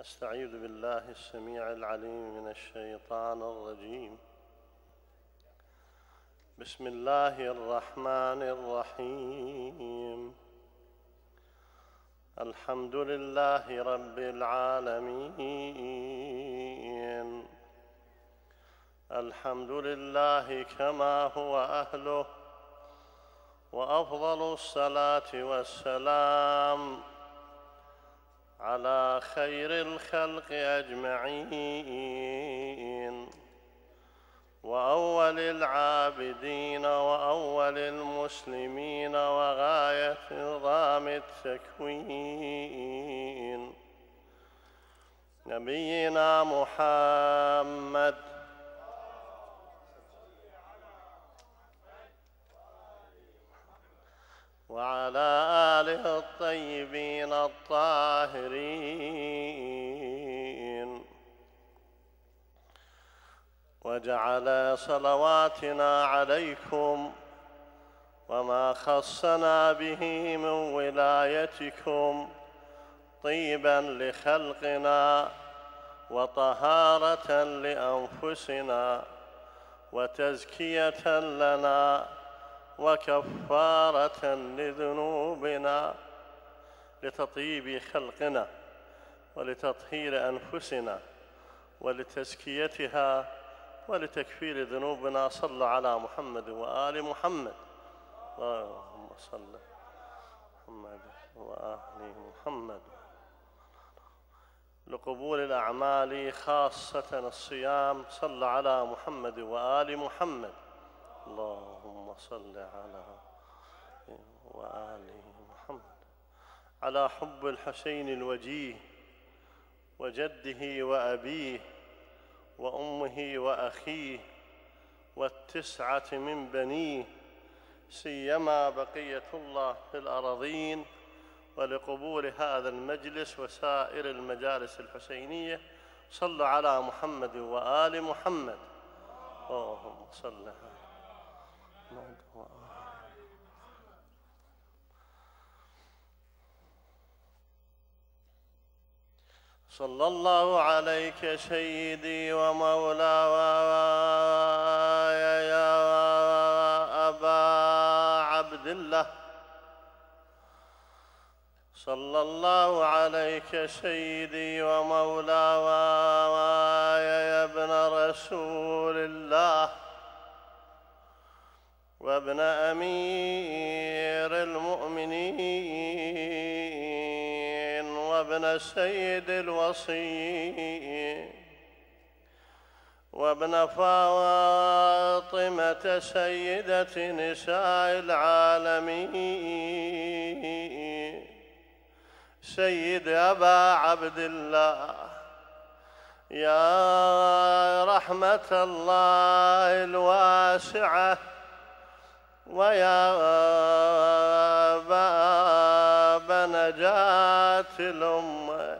استعيذ بالله السميع العليم من الشيطان الرجيم بسم الله الرحمن الرحيم الحمد لله رب العالمين الحمد لله كما هو اهله وافضل الصلاه والسلام على خير الخلق اجمعين واول العابدين واول المسلمين وغايه نظام التكوين نبينا محمد وعلى آله الطيبين الطاهرين وجعل صلواتنا عليكم وما خصنا به من ولايتكم طيبا لخلقنا وطهارة لأنفسنا وتزكية لنا وكفارة لذنوبنا لتطيب خلقنا ولتطهير أنفسنا ولتزكيتها ولتكفير ذنوبنا صلى على محمد وآل محمد اللهم صل محمد وآل محمد لقبول الأعمال خاصة الصيام صلى على محمد وآل محمد اللهم صل على وآل محمد على حب الحسين الوجيه وجده وأبيه وأمه وأخيه والتسعة من بنيه سيما بقية الله في الأراضين ولقبول هذا المجلس وسائر المجالس الحسينية صلوا على محمد وآل محمد اللهم صل على صلى الله عليك سيدي ومولاي يا أبا عبد الله صلى الله عليك سيدي ومولاي يا ابن رسول الله وابن أمير المؤمنين ابن سيد الوصي وابن فاطمة سيدة نساء العالمين سيد أبا عبد الله يا رحمة الله الواسعة ويا بار نجاة الأمة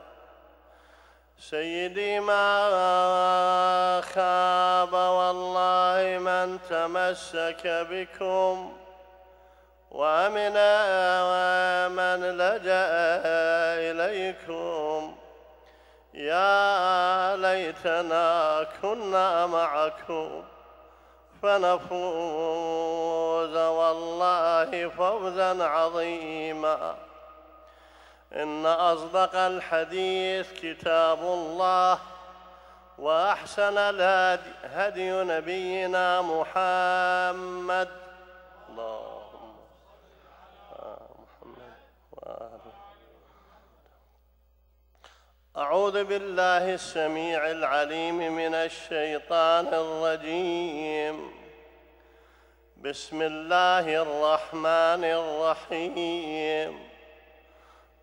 سيدي ما خاب والله من تمسك بكم ومن من لجأ إليكم يا ليتنا كنا معكم فنفوز والله فوزا عظيما إن أصدق الحديث كتاب الله وأحسن الهدي هدي نبينا محمد اللهم محمد أعوذ بالله السميع العليم من الشيطان الرجيم بسم الله الرحمن الرحيم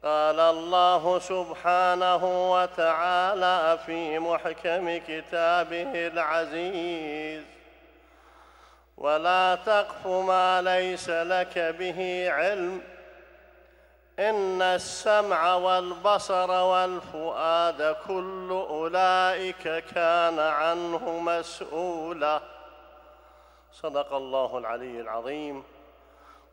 قال الله سبحانه وتعالى في محكم كتابه العزيز ولا تقف ما ليس لك به علم ان السمع والبصر والفؤاد كل اولئك كان عنه مسؤولا صدق الله العلي العظيم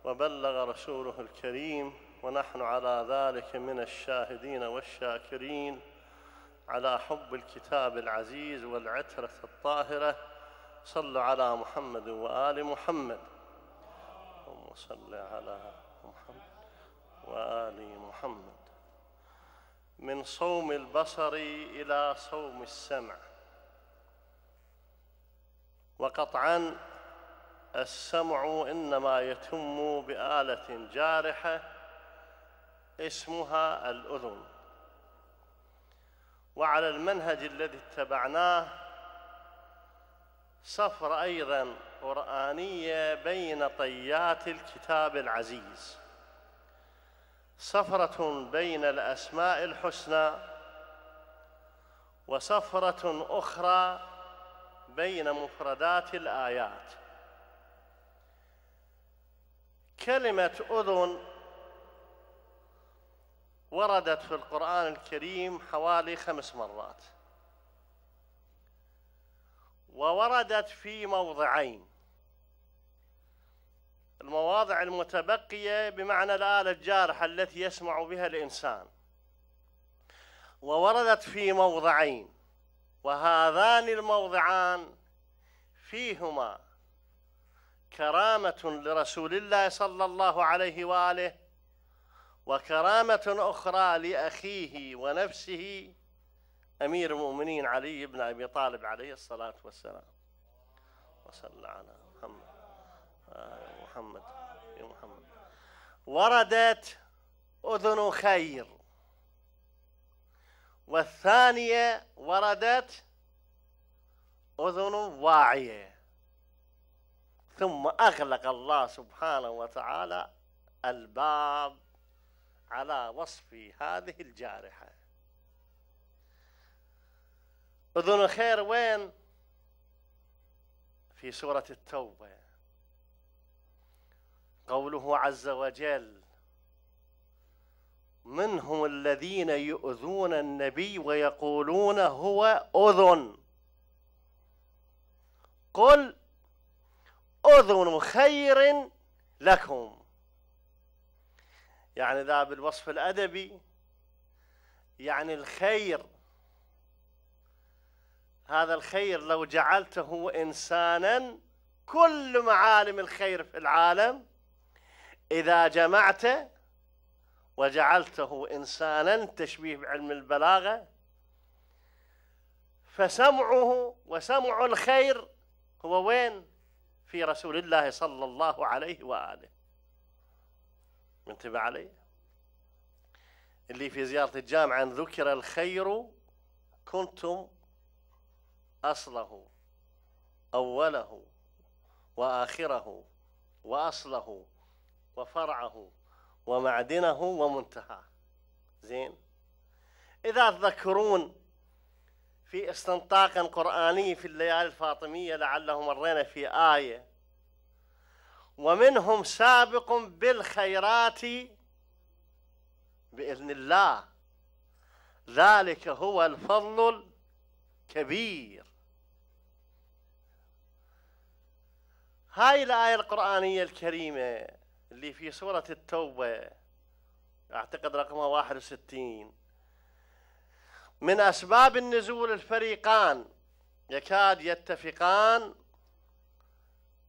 وبلغ رسوله الكريم ونحن على ذلك من الشاهدين والشاكرين على حب الكتاب العزيز والعترة الطاهرة صلوا على محمد وآل محمد اللهم صل على محمد وآل محمد من صوم البصر إلى صوم السمع وقطعا السمع إنما يتم بآلة جارحة اسمها الأذن وعلى المنهج الذي اتبعناه سفر أيضا قرآنية بين طيات الكتاب العزيز سفرة بين الأسماء الحسنى وسفرة أخرى بين مفردات الآيات كلمة أذن وردت في القرآن الكريم حوالي خمس مرات ووردت في موضعين المواضع المتبقية بمعنى الآلة الجارحة التي يسمع بها الإنسان ووردت في موضعين وهذان الموضعان فيهما كرامة لرسول الله صلى الله عليه وآله وكرامة أخرى لأخيه ونفسه أمير المؤمنين علي بن أبي طالب عليه الصلاة والسلام وصلى على محمد آه، محمد يا محمد وردت أذن خير والثانية وردت أذن واعية ثم أغلق الله سبحانه وتعالى الباب على وصف هذه الجارحة أذن الخير وين؟ في سورة التوبة قوله عز وجل منهم الذين يؤذون النبي ويقولون هو أذن قل أذن خير لكم يعني ذا بالوصف الأدبي يعني الخير هذا الخير لو جعلته إنسانا كل معالم الخير في العالم إذا جمعته وجعلته إنسانا تشبيه بعلم البلاغة فسمعه وسمع الخير هو وين في رسول الله صلى الله عليه وآله منتبه علي اللي في زيارة الجامعة أن ذكر الخير كنتم أصله أوله وآخره وأصله وفرعه ومعدنه ومنتهاه زين إذا تذكرون في استنطاق قرآني في الليالي الفاطمية لعله مرينا في آية ومنهم سابق بالخيرات بإذن الله ذلك هو الفضل الكبير هاي الآية القرآنية الكريمة اللي في سورة التوبة أعتقد رقمها 61 من أسباب النزول الفريقان يكاد يتفقان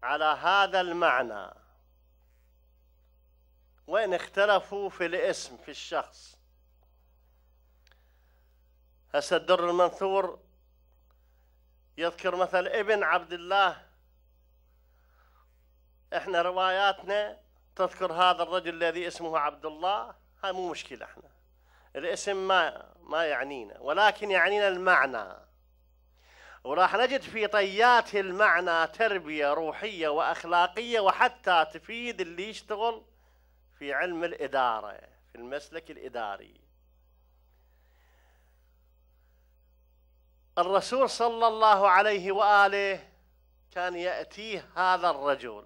على هذا المعنى وإن اختلفوا في الاسم في الشخص هسه الدر المنثور يذكر مثل ابن عبد الله احنا رواياتنا تذكر هذا الرجل الذي اسمه عبد الله هاي مو مشكلة احنا الاسم ما ما يعنينا ولكن يعنينا المعنى وراح نجد في طيات المعنى تربية روحية وأخلاقية وحتى تفيد اللي يشتغل في علم الإدارة في المسلك الإداري الرسول صلى الله عليه وآله كان يأتيه هذا الرجل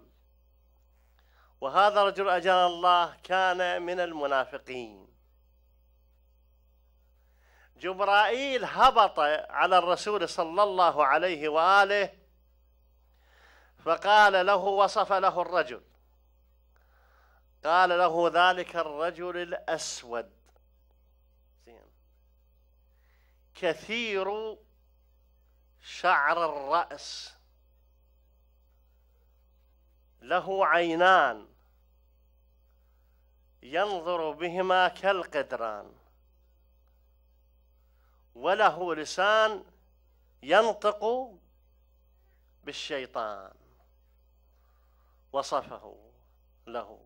وهذا الرجل أجل الله كان من المنافقين جبرائيل هبط على الرسول صلى الله عليه واله فقال له وصف له الرجل قال له ذلك الرجل الاسود كثير شعر الراس له عينان ينظر بهما كالقدران وله لسان ينطق بالشيطان وصفه له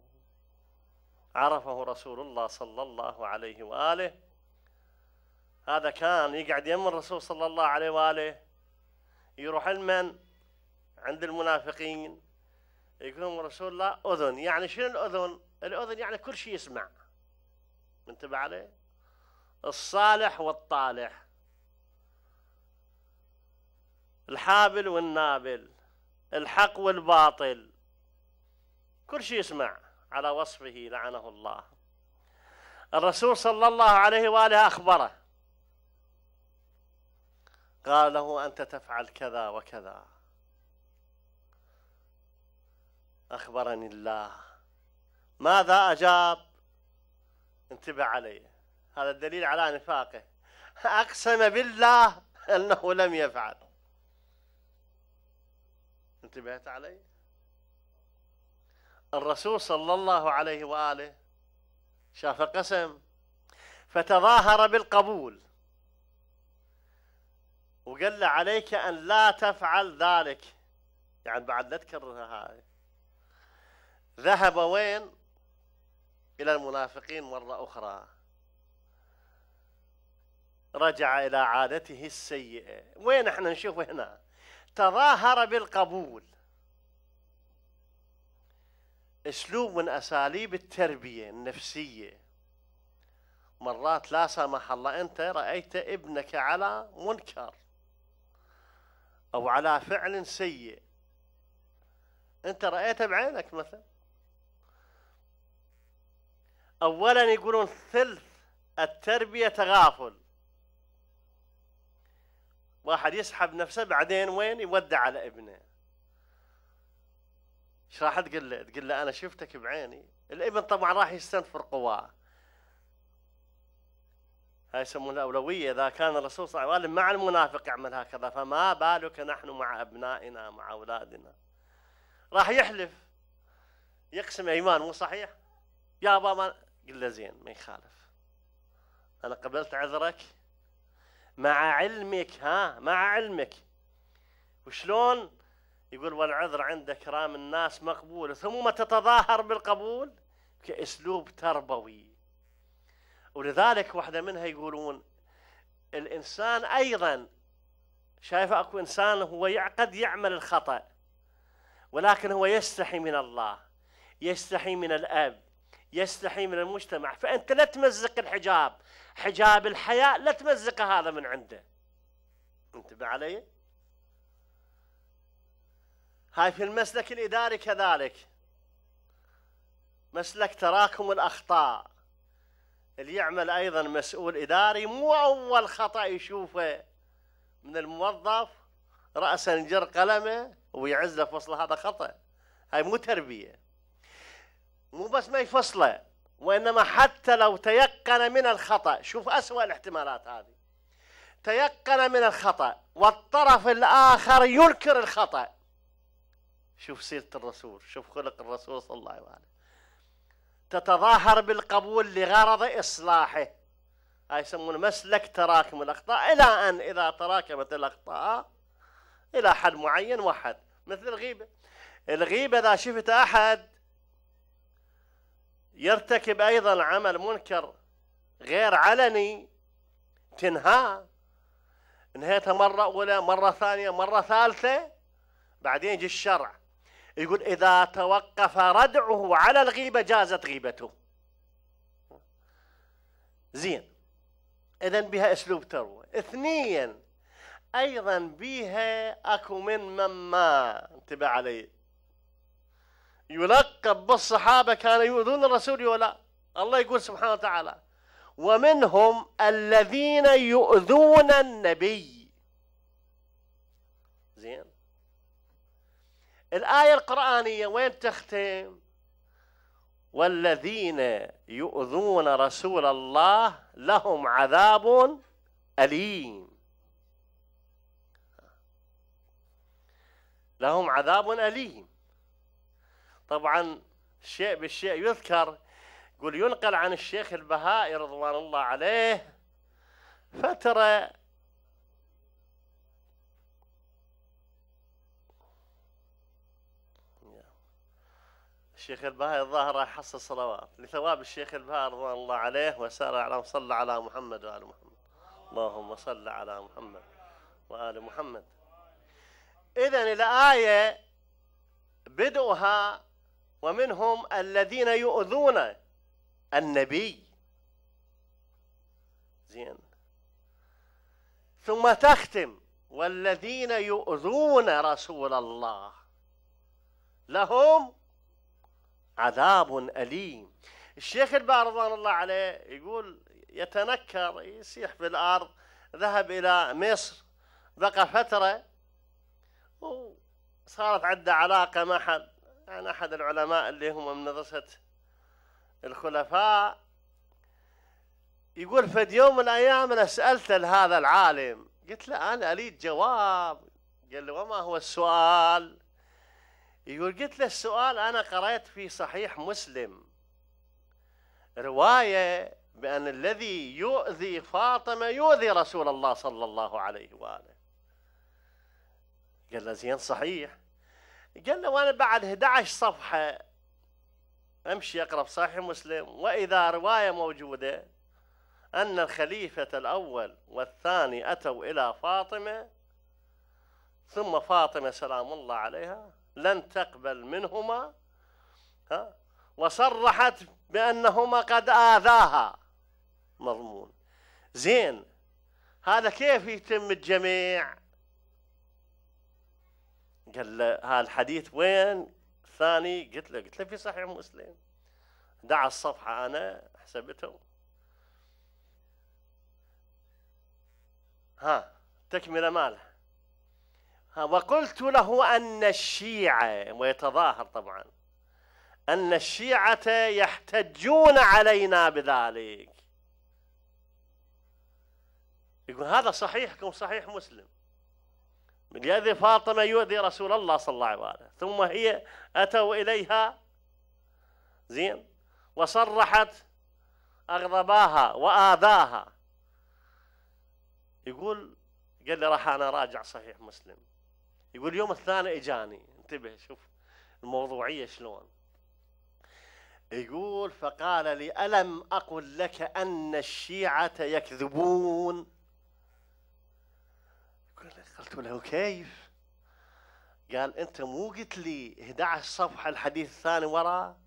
عرفه رسول الله صلى الله عليه وآله هذا كان يقعد يم الرسول صلى الله عليه وآله يروح المن عند المنافقين يقول رسول الله أذن يعني شنو الأذن الأذن يعني كل شيء يسمع انتبه عليه الصالح والطالح الحابل والنابل الحق والباطل كل شيء يسمع على وصفه لعنه الله الرسول صلى الله عليه وآله أخبره قال له أنت تفعل كذا وكذا أخبرني الله ماذا أجاب انتبه عليه هذا الدليل على نفاقه أقسم بالله أنه لم يفعل انتبهت علي الرسول صلى الله عليه وآله شاف قسم فتظاهر بالقبول وقال له عليك أن لا تفعل ذلك يعني بعد لا تكررها هاي ذهب وين إلى المنافقين مرة أخرى رجع إلى عادته السيئة وين احنا نشوف هنا تظاهر بالقبول اسلوب من اساليب التربيه النفسيه مرات لا سمح الله انت رايت ابنك على منكر او على فعل سيء انت رايته بعينك مثلا اولا يقولون ثلث التربيه تغافل واحد يسحب نفسه بعدين وين يودع على ابنه ايش راح تقول له تقول له انا شفتك بعيني الابن طبعا راح يستنفر قواه هاي يسمونها أولوية إذا كان الرسول صلى الله عليه وسلم مع المنافق يعمل هكذا فما بالك نحن مع أبنائنا مع أولادنا راح يحلف يقسم إيمان مو صحيح يا بابا ما قل له زين ما يخالف أنا قبلت عذرك مع علمك ها مع علمك وشلون يقول والعذر عند كرام الناس مقبول ثم تتظاهر بالقبول كأسلوب تربوي ولذلك واحدة منها يقولون الإنسان أيضا شايف أكو إنسان هو قد يعمل الخطأ ولكن هو يستحي من الله يستحي من الأب يستحي من المجتمع فأنت لا تمزق الحجاب حجاب الحياء لا تمزق هذا من عنده انتبه علي هاي في المسلك الإداري كذلك مسلك تراكم الأخطاء اللي يعمل أيضا مسؤول إداري مو أول خطأ يشوفه من الموظف رأسا جر قلمه ويعزله في فصل هذا خطأ هاي مو تربية مو بس ما يفصله وإنما حتى لو تيقن من الخطأ شوف أسوأ الاحتمالات هذه تيقن من الخطأ والطرف الآخر ينكر الخطأ شوف سيرة الرسول شوف خلق الرسول صلى الله عليه وسلم تتظاهر بالقبول لغرض إصلاحه هاي يسمون مسلك تراكم الأخطاء إلى أن إذا تراكمت الأخطاء إلى حد معين وحد مثل الغيبة الغيبة إذا شفت أحد يرتكب أيضا عمل منكر غير علني تنهى انهيتها مرة أولى مرة ثانية مرة ثالثة بعدين يجي الشرع يقول إذا توقف ردعه على الغيبة جازت غيبته زين إذا بها أسلوب تروى اثنيا أيضا بها أكو من من ما انتبه علي يلقب بالصحابة كانوا يؤذون الرسول ولا الله يقول سبحانه وتعالى ومنهم الذين يؤذون النبي زين الآية القرآنية وين تختم والذين يؤذون رسول الله لهم عذاب أليم لهم عذاب أليم طبعا شيء بالشيء يذكر يقول ينقل عن الشيخ البهائي رضوان الله عليه فترة الشيخ البهائي الظاهر راح يحصل صلوات لثواب الشيخ البهائي رضوان الله عليه وسار على صلى على محمد وآل محمد اللهم صل على محمد وآل محمد إذا الآية بدؤها ومنهم الذين يؤذون النبي زين ثم تختم والذين يؤذون رسول الله لهم عذاب أليم الشيخ البار رضوان الله عليه يقول يتنكر يسيح في الأرض ذهب إلى مصر بقى فترة وصارت عنده علاقة مع حد كان أحد العلماء اللي هم من مدرسة الخلفاء يقول فد يوم من الأيام أنا سألت لهذا العالم قلت له أنا أريد جواب قال لي وما هو السؤال يقول قلت له السؤال أنا قرأت في صحيح مسلم رواية بأن الذي يؤذي فاطمة يؤذي رسول الله صلى الله عليه وآله قال له زين صحيح قال له وانا بعد 11 صفحه امشي اقرا في صحيح مسلم واذا روايه موجوده ان الخليفه الاول والثاني اتوا الى فاطمه ثم فاطمه سلام الله عليها لن تقبل منهما ها وصرحت بانهما قد اذاها مضمون زين هذا كيف يتم الجميع قال له هالحديث وين ثاني قلت له قلت له في صحيح مسلم دعا الصفحة أنا حسبتهم ها تكملة ماله ها وقلت له أن الشيعة ويتظاهر طبعا أن الشيعة يحتجون علينا بذلك يقول هذا صحيحكم صحيح مسلم يد فاطمة يؤذي رسول الله صلى الله عليه وآله ثم هي أتوا إليها زين وصرحت أغضباها وآذاها يقول قال لي راح أنا راجع صحيح مسلم يقول يوم الثاني إجاني انتبه شوف الموضوعية شلون يقول فقال لي ألم أقل لك أن الشيعة يكذبون قلت له كيف قال انت مو قلت لي 11 صفحه الحديث الثاني ورا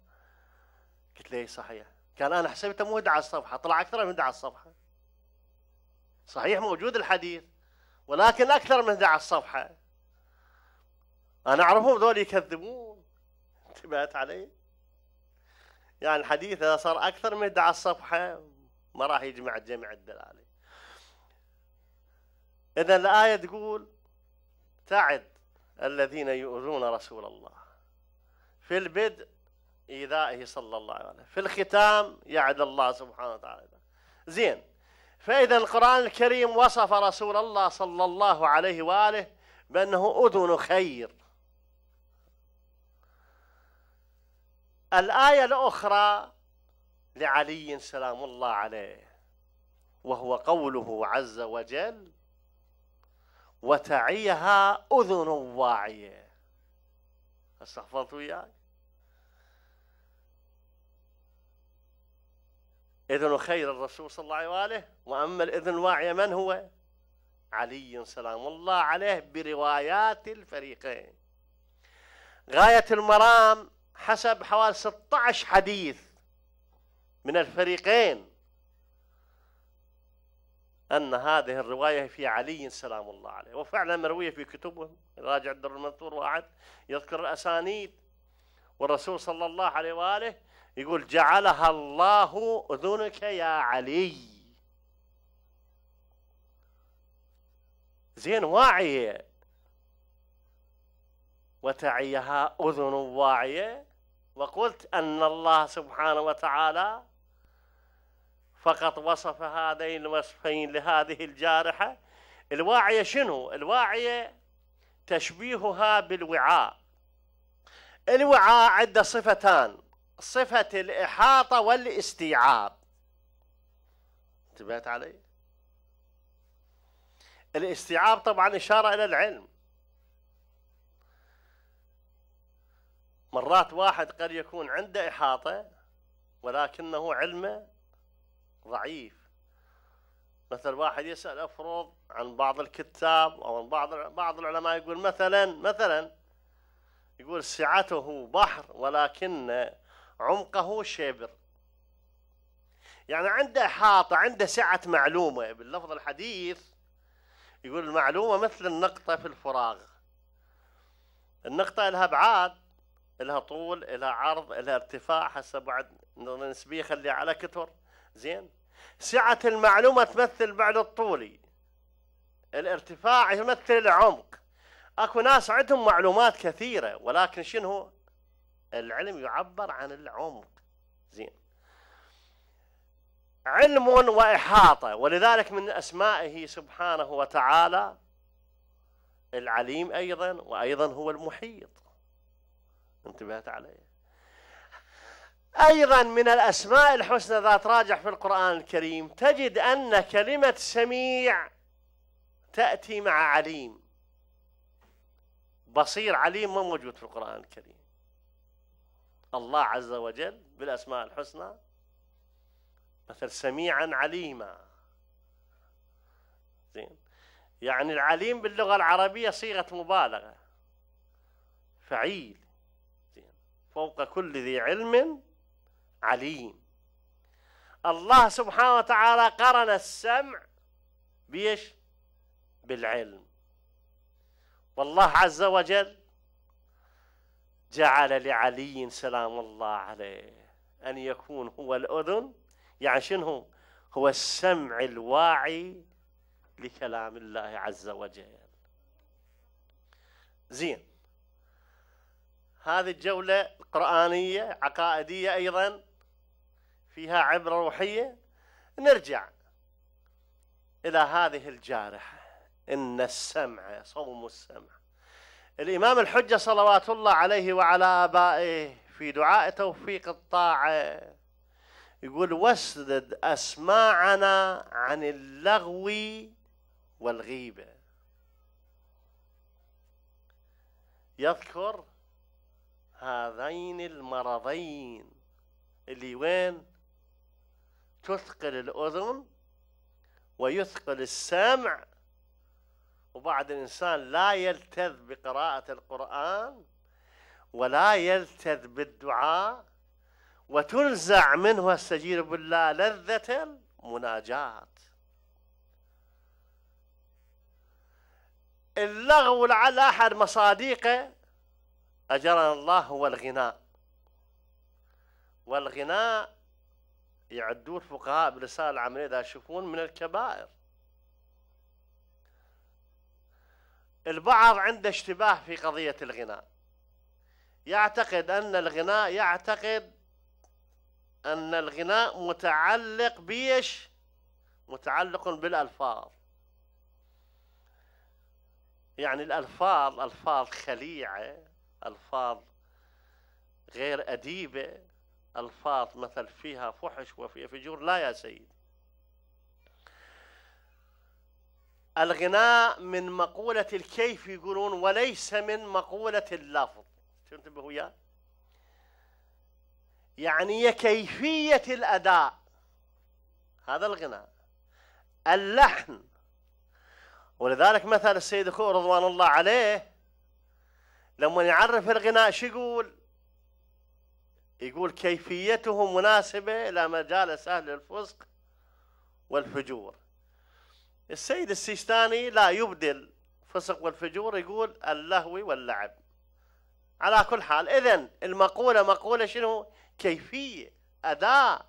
قلت له إيه، صحيح قال انا حسبته مو 11 صفحه طلع اكثر من 11 صفحه صحيح موجود الحديث ولكن اكثر من 11 صفحه انا اعرفهم ذول يكذبون انتبهت علي يعني الحديث اذا صار اكثر من 11 صفحه ما راح يجمع جميع الدلاله إذا الآية تقول تعد الذين يؤذون رسول الله في البدء إيذائه صلى الله عليه وسلم في الختام يعد الله سبحانه وتعالى زين فإذا القرآن الكريم وصف رسول الله صلى الله عليه وآله بأنه أذن خير الآية الأخرى لعلي سلام الله عليه وهو قوله عز وجل وتعيها أذن واعية استحفظت وياك إذن خير الرسول صلى الله عليه وآله وأما الإذن واعية من هو علي سلام الله عليه بروايات الفريقين غاية المرام حسب حوالي 16 حديث من الفريقين أن هذه الرواية في علي سلام الله عليه وفعلا مروية في كتبهم راجع الدر المنثور وأحد يذكر الأسانيد والرسول صلى الله عليه وآله يقول جعلها الله أذنك يا علي زين واعية وتعيها أذن واعية وقلت أن الله سبحانه وتعالى فقط وصف هذين الوصفين لهذه الجارحة الواعية شنو؟ الواعية تشبيهها بالوعاء الوعاء عنده صفتان صفة الإحاطة والاستيعاب انتبهت علي؟ الاستيعاب طبعا إشارة إلى العلم مرات واحد قد يكون عنده إحاطة ولكنه علمه ضعيف مثل واحد يسأل أفرض عن بعض الكتاب أو عن بعض بعض العلماء يقول مثلا مثلا يقول سعته بحر ولكن عمقه شبر يعني عنده حاطة عنده سعة معلومة باللفظ الحديث يقول المعلومة مثل النقطة في الفراغ النقطة لها أبعاد لها طول لها عرض لها ارتفاع حسب بعد نسبية خليها على كثر زين سعة المعلومة تمثل بعد الطولي الارتفاع يمثل العمق اكو ناس عندهم معلومات كثيرة ولكن شنو العلم يعبر عن العمق زين علم وإحاطة ولذلك من أسمائه سبحانه وتعالى العليم أيضا وأيضا هو المحيط انتبهت عليه أيضا من الأسماء الحسنى ذات راجح في القرآن الكريم تجد أن كلمة سميع تأتي مع عليم بصير عليم ما موجود في القرآن الكريم الله عز وجل بالأسماء الحسنى مثل سميعا عليما زين يعني العليم باللغة العربية صيغة مبالغة فعيل فوق كل ذي علم عليم الله سبحانه وتعالى قرن السمع بيش بالعلم والله عز وجل جعل لعلي سلام الله عليه أن يكون هو الأذن يعني شنو هو السمع الواعي لكلام الله عز وجل زين هذه الجولة قرآنية عقائدية أيضا فيها عبرة روحية نرجع إلى هذه الجارحة إن السمع صوم السمع الإمام الحجة صلوات الله عليه وعلى آبائه في دعاء توفيق الطاعة يقول واسدد أسماعنا عن اللغو والغيبة يذكر هذين المرضين اللي وين تثقل الأذن ويثقل السمع وبعد الإنسان لا يلتذ بقراءة القرآن ولا يلتذ بالدعاء وتنزع منه السجير بالله لذة المناجاة اللغو لعل أحد مصاديقه أجرنا الله هو الغناء والغناء يعدون فقهاء برسالة العملية إذا يشوفون من الكبائر البعض عنده اشتباه في قضية الغناء يعتقد أن الغناء يعتقد أن الغناء متعلق بيش متعلق بالألفاظ يعني الألفاظ ألفاظ خليعة ألفاظ غير أديبة ألفاظ مثل فيها فحش وفيها فجور لا يا سيد الغناء من مقولة الكيف يقولون وليس من مقولة اللفظ تنتبهوا يا يعني كيفية الأداء هذا الغناء اللحن ولذلك مثل السيد أخوه رضوان الله عليه لما يعرف الغناء شو يقول؟ يقول كيفيته مناسبة إلى مجالس أهل الفسق والفجور السيد السيستاني لا يبدل فسق والفجور يقول اللهو واللعب على كل حال إذا المقولة مقولة شنو كيفية أداء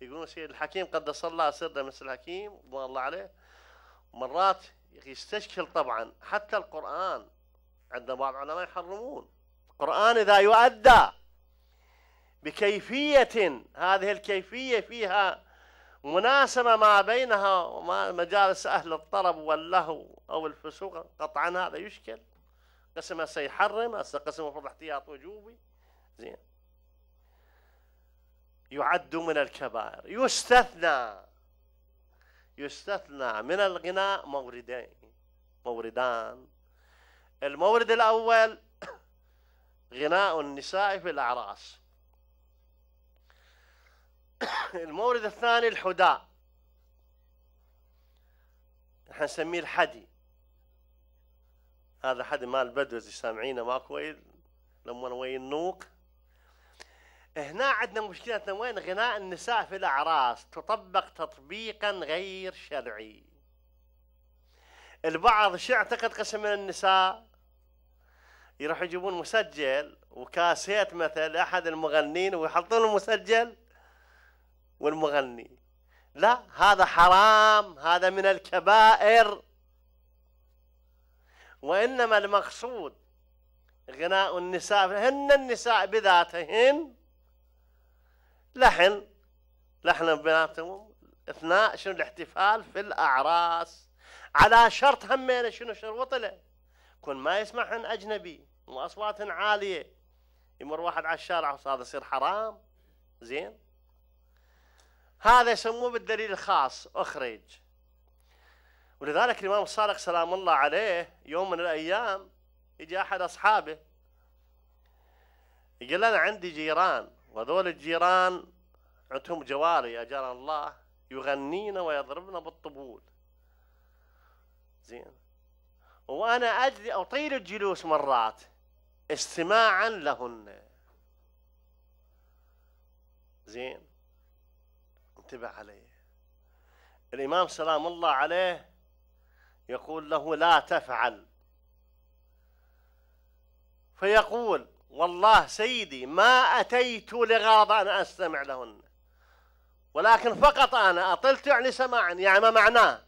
يقولون سيد الحكيم قدس الله سرده مثل الحكيم رضوان الله عليه مرات يستشكل طبعا حتى القرآن عند بعض العلماء يحرمون القرآن إذا يؤدى بكيفية هذه الكيفية فيها مناسبة ما بينها وما مجالس أهل الطرب واللهو أو الفسوق قطعا هذا يشكل قسم سيحرم هسه قسم المفروض احتياط وجوبي زين يعد من الكبائر يستثنى يستثنى من الغناء موردين موردان المورد الأول غناء النساء في الأعراس المورد الثاني الحداء نحن نسميه الحدي هذا حدي مال بدوز سامعينه ماكو كويس لما وين نوق هنا عندنا مشكلتنا وين غناء النساء في الأعراس تطبق تطبيقا غير شرعي البعض شو يعتقد قسم من النساء يروح يجيبون مسجل وكاسيت مثل احد المغنين ويحطون المسجل والمغني لا هذا حرام هذا من الكبائر وانما المقصود غناء النساء هن النساء بذاتهن لحن لحن بيناتهم اثناء شنو الاحتفال في الاعراس على شرط همين شنو شروط له كون ما يسمعهن اجنبي واصواتهن عاليه يمر واحد على الشارع هذا يصير حرام زين هذا يسموه بالدليل الخاص اخرج ولذلك الامام الصادق سلام الله عليه يوم من الايام يجي احد اصحابه يقول انا عندي جيران وذول الجيران عندهم جواري اجار الله يغنين ويضربنا بالطبول زين وأنا أجلي أطيل الجلوس مرات استماعا لهن زين انتبه علي الإمام سلام الله عليه يقول له لا تفعل فيقول والله سيدي ما أتيت لغرض أن أستمع لهن ولكن فقط أنا أطلت يعني سماعا يعني ما معناه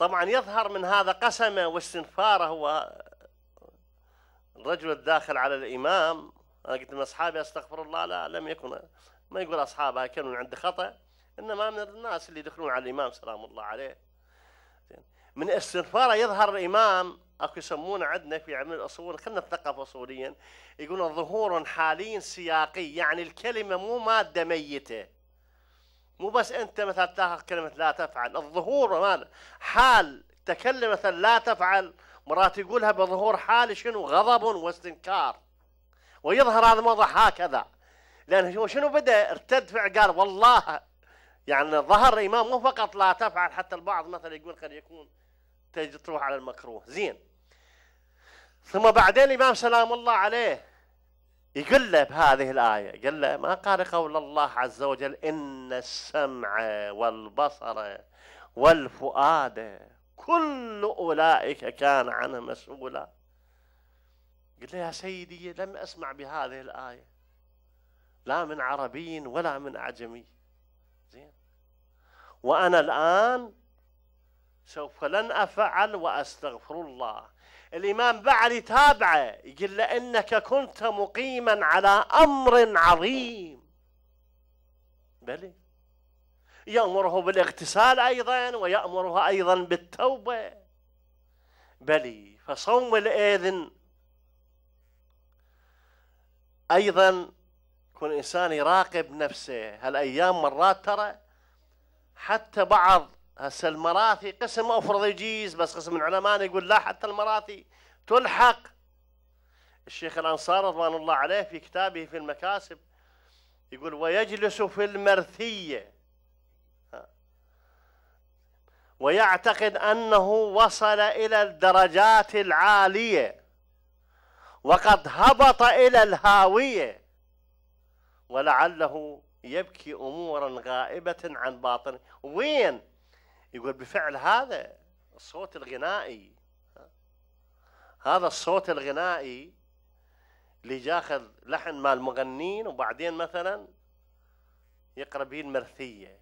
طبعا يظهر من هذا قسمه واستنفاره هو الرجل الداخل على الإمام أنا قلت من أصحابي أستغفر الله لا لم يكن ما يقول أصحابها كانوا عنده خطأ إنما من الناس اللي يدخلون على الإمام سلام الله عليه من استنفاره يظهر الإمام أكو يسمونه عندنا في علم الأصول خلينا نتثقف أصوليا يقولون ظهور حالي سياقي يعني الكلمة مو مادة ميتة مو بس انت مثلا تاخذ كلمه لا تفعل الظهور مال حال تكلم مثلا لا تفعل مرات يقولها بظهور حال شنو غضب واستنكار ويظهر هذا الموضوع هكذا لان هو شنو بدا ارتد فعل قال والله يعني ظهر الامام مو فقط لا تفعل حتى البعض مثلا يقول قد يكون تجي تروح على المكروه زين ثم بعدين الامام سلام الله عليه يقول له بهذه الآية قال له ما قال قول الله عز وجل إن السمع والبصر والفؤاد كل أولئك كان عنه مسؤولا قلت له يا سيدي لم أسمع بهذه الآية لا من عربي ولا من أعجمي زين وأنا الآن سوف لن أفعل وأستغفر الله الإمام بعلي تابعه يقول له إنك كنت مقيما على أمر عظيم بلي يأمره بالاغتسال أيضا ويأمره أيضا بالتوبة بلي فصوم الآذن أيضا يكون إنسان يراقب نفسه هالأيام مرات ترى حتى بعض هسه المراثي قسم افرض يجيز بس قسم العلماء يقول لا حتى المراثي تلحق الشيخ الانصار رضوان الله عليه في كتابه في المكاسب يقول ويجلس في المرثيه ويعتقد انه وصل الى الدرجات العاليه وقد هبط الى الهاويه ولعله يبكي امورا غائبه عن باطنه وين يقول بفعل هذا الصوت الغنائي هذا الصوت الغنائي اللي جاخذ لحن مال المغنين وبعدين مثلا يقرا به المرثيه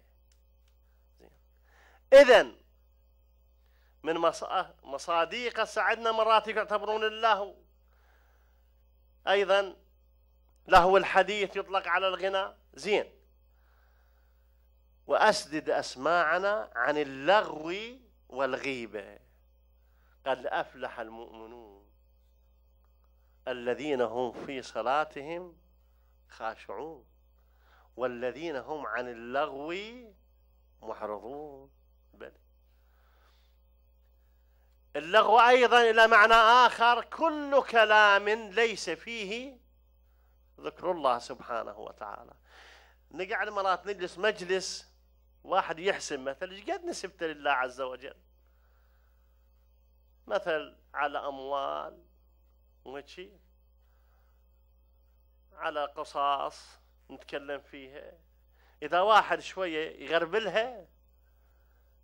اذا من مصاديق سعدنا مرات يعتبرون الله ايضا لهو الحديث يطلق على الغنى زين وأسدد أسماعنا عن اللغو والغيبة قد أفلح المؤمنون الذين هم في صلاتهم خاشعون والذين هم عن اللغو محرضون بل اللغو أيضا إلى معنى آخر كل كلام ليس فيه ذكر الله سبحانه وتعالى نقعد مرات نجلس مجلس واحد يحسن مثل ايش قد نسبته لله عز وجل مثل على اموال وشي على قصاص نتكلم فيها اذا واحد شويه يغربلها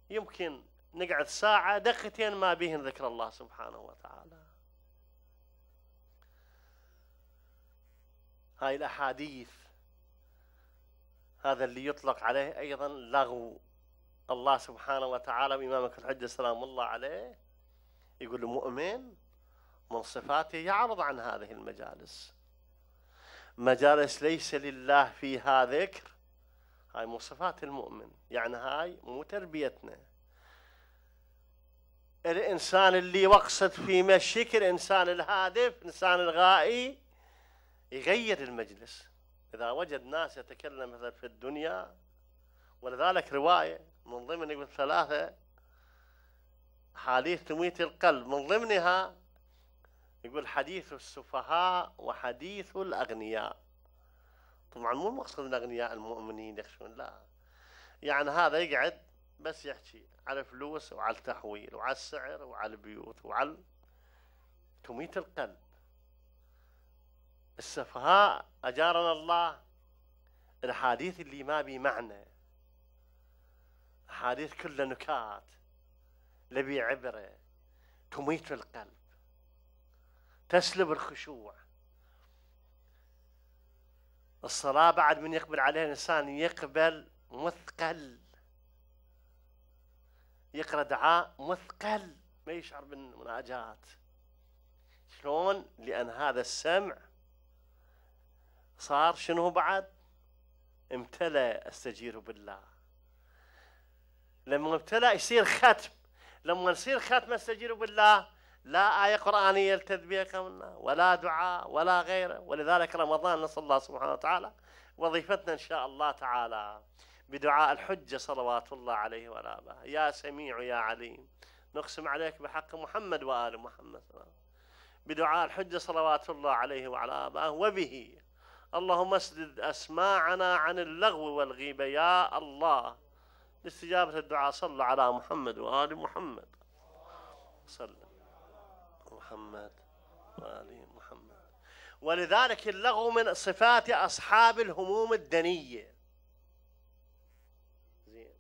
يمكن نقعد ساعه دقيقتين ما بيهن ذكر الله سبحانه وتعالى هاي الاحاديث هذا اللي يطلق عليه أيضا لغو الله سبحانه وتعالى امامك الحجة سلام الله عليه يقول المؤمن من صفاته يعرض عن هذه المجالس مجالس ليس لله فيها ذكر هاي من صفات المؤمن يعني هاي مو تربيتنا الإنسان اللي وقصد في مشيك الإنسان الهادف الإنسان الغائي يغير المجلس إذا وجد ناس يتكلم مثلا في الدنيا ولذلك رواية من ضمن يقول ثلاثة حديث تميت القلب من ضمنها يقول حديث السفهاء وحديث الأغنياء طبعا مو المقصود الأغنياء المؤمنين يخشون لا يعني هذا يقعد بس يحكي على الفلوس وعلى التحويل وعلى السعر وعلى البيوت وعلى تميت القلب السفهاء أجارنا الله الحديث اللي ما بي معنى حديث كله نكات لبي عبرة تميت القلب تسلب الخشوع الصلاة بعد من يقبل عليها الإنسان يقبل مثقل يقرأ دعاء مثقل ما يشعر بالمناجات شلون لأن هذا السمع صار شنو بعد امتلى استجير بالله لما امتلى يصير ختم لما يصير ختم استجير بالله لا آية قرآنية لتذبية منا ولا دعاء ولا غيره ولذلك رمضان نسأل الله سبحانه وتعالى وظيفتنا إن شاء الله تعالى بدعاء الحجة صلوات الله عليه وعلى آله يا سميع يا عليم نقسم عليك بحق محمد وآل محمد بدعاء الحجة صلوات الله عليه وعلى آله وبه اللهم اسدد أسماعنا عن اللغو والغيبة يا الله لاستجابة الدعاء صلى على محمد وآل محمد صلى محمد وآل محمد ولذلك اللغو من صفات أصحاب الهموم الدنية زين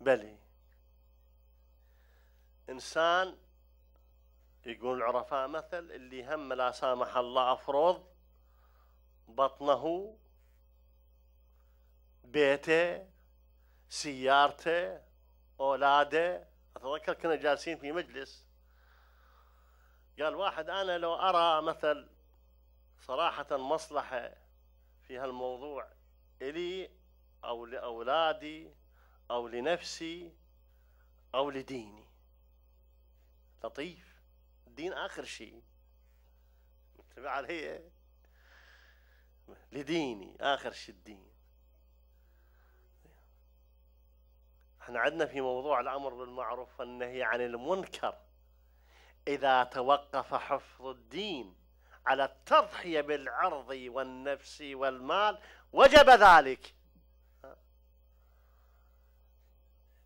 بلي إنسان يقول العرفاء مثل اللي هم لا سامح الله أفرض بطنه بيته سيارته أولاده أتذكر كنا جالسين في مجلس قال واحد أنا لو أرى مثل صراحة مصلحة في هالموضوع إلي أو لأولادي أو لنفسي أو لديني لطيف الدين آخر شيء انتبه عليه لديني آخر شيء الدين احنا عندنا في موضوع الأمر بالمعروف والنهي عن المنكر إذا توقف حفظ الدين على التضحية بالعرض والنفس والمال وجب ذلك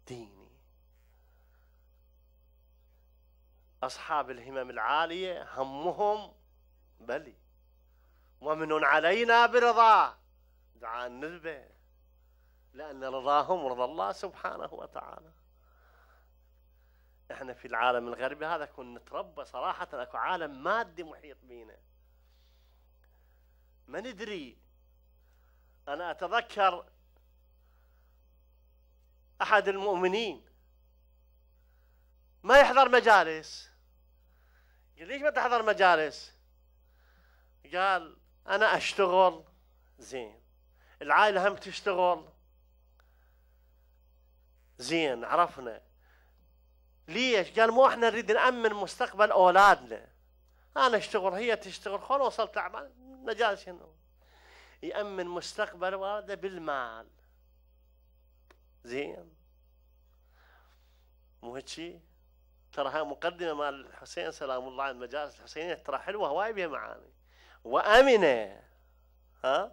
ديني أصحاب الهمم العالية همهم بلي ومن علينا برضاه دعاء الندبة لأن رضاهم رضا الله سبحانه وتعالى احنا في العالم الغربي هذا كنا نتربى صراحة اكو عالم مادي محيط بينا ما ندري انا اتذكر احد المؤمنين ما يحضر مجالس قال ليش ما تحضر مجالس قال انا اشتغل زين العائله هم تشتغل زين عرفنا ليش قال مو احنا نريد نامن مستقبل اولادنا انا اشتغل هي تشتغل خلاص وصلت تعبان نجال شنو يامن مستقبل والدة بالمال زين مو هيك ترى هاي مقدمه مال الحسين سلام الله على المجالس الحسينيه ترى حلوه هواي بها معاني وامنه ها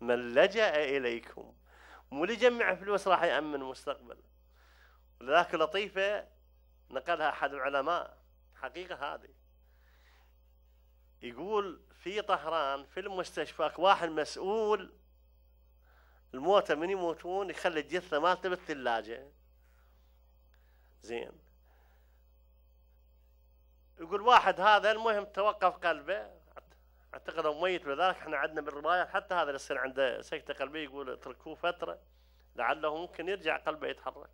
من لجا اليكم مو اللي يجمع فلوس راح يامن مستقبل ولذلك لطيفه نقلها احد العلماء حقيقه هذه يقول في طهران في المستشفى واحد مسؤول الموتى من يموتون يخلي الجثه مالته بالثلاجه زين يقول واحد هذا المهم توقف قلبه هو ميت ولذلك احنا عندنا بالرواية حتى هذا اللي يصير عنده سكتة قلبية يقول اتركوه فترة لعله ممكن يرجع قلبه يتحرك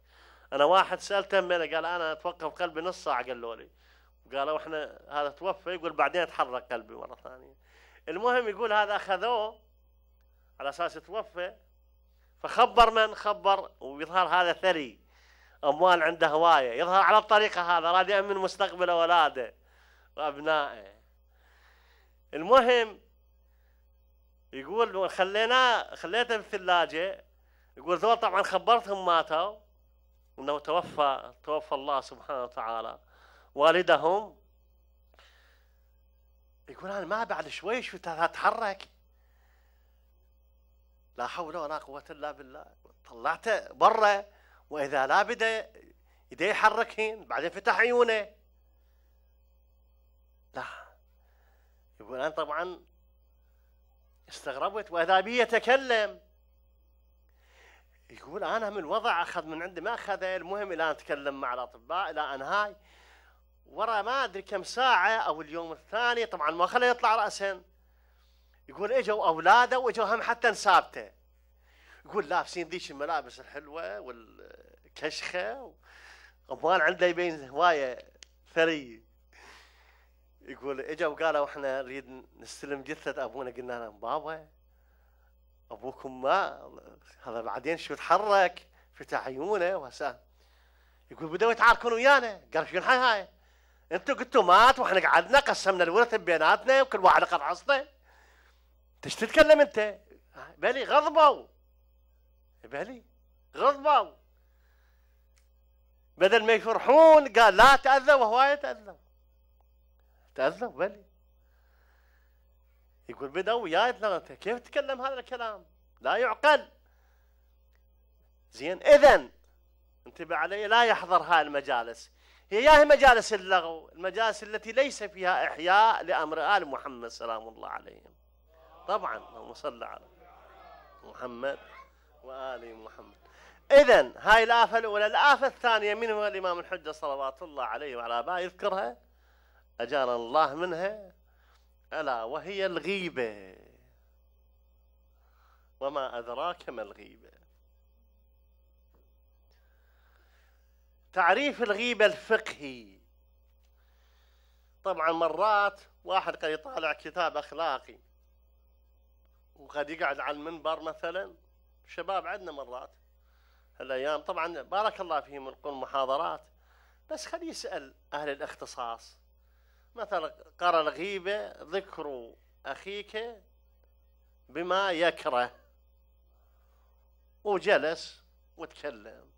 انا واحد سالته منه قال انا اتوقف قلبي نص ساعه قالوا لي قالوا احنا هذا توفى يقول بعدين اتحرك قلبي مره ثانيه المهم يقول هذا اخذوه على اساس توفى فخبر من خبر ويظهر هذا ثري اموال عنده هوايه يظهر على الطريقه هذا راد يامن مستقبل اولاده وابنائه المهم يقول خليناه خليته بالثلاجة يقول ذول طبعا خبرتهم ماتوا انه توفى توفى الله سبحانه وتعالى والدهم يقول انا ما بعد شوي شو اتحرك لا حول ولا قوة الا بالله طلعته برا واذا لا بدا يديه يحركهن بعدين فتح عيونه لا الفلان طبعا استغربت واذا بي يتكلم يقول انا من الوضع اخذ من عندي ما اخذ المهم الى ان اتكلم مع الاطباء الى ان هاي ورا ما ادري كم ساعه او اليوم الثاني طبعا ما خلى يطلع راسا يقول اجوا اولاده واجوا هم حتى نسابته يقول لابسين ذيش الملابس الحلوه والكشخه وابوان عنده يبين هوايه ثري يقول اجا وقالوا احنا نريد نستلم جثه ابونا قلنا لهم بابا ابوكم ما هذا بعدين شو تحرك فتح عيونه وهسا يقول بدوا يتعاركون ويانا قال شو الحي هاي انتم قلتوا مات واحنا قعدنا قسمنا الورث بيناتنا وكل واحد اخذ عصته انت ايش تتكلم انت؟ بلي غضبوا بلي غضبوا بدل ما يفرحون قال لا تاذوا وهوايه تاذوا تأذى بالي يقول بدأ آية وياي كيف تتكلم هذا الكلام لا يعقل زين اذا انتبه علي لا يحضر هاي المجالس هي يا هي مجالس اللغو المجالس التي ليس فيها إحياء لأمر آل محمد سلام الله عليهم طبعا اللهم صل على محمد وآل محمد إذا هاي الآفة الأولى الآفة الثانية من هو الإمام الحجة صلوات الله عليه وعلى آبائه يذكرها أجار الله منها ألا وهي الغيبة وما أدراك ما الغيبة تعريف الغيبة الفقهي طبعا مرات واحد قد يطالع كتاب أخلاقي وقد يقعد على المنبر مثلا شباب عندنا مرات هالأيام طبعا بارك الله فيهم يلقون محاضرات بس خلي يسأل أهل الاختصاص مثلا قرى الغيبة ذكر أخيك بما يكره وجلس وتكلم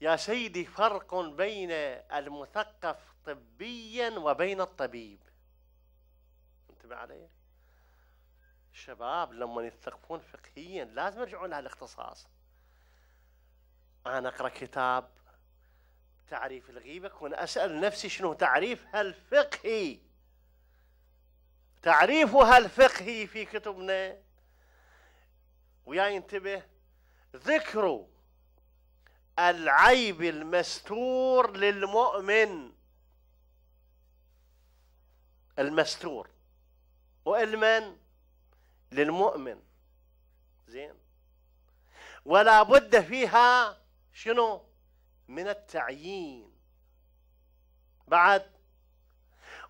يا سيدي فرق بين المثقف طبيا وبين الطبيب انتبه علي الشباب لما يثقفون فقهيا لازم يرجعون لهالاختصاص انا اقرا كتاب تعريف الغيبة كنت أسأل نفسي شنو تعريفها الفقهي تعريفها الفقهي في كتبنا ويا ينتبه ذكر العيب المستور للمؤمن المستور والمن للمؤمن زين ولا بد فيها شنو من التعيين بعد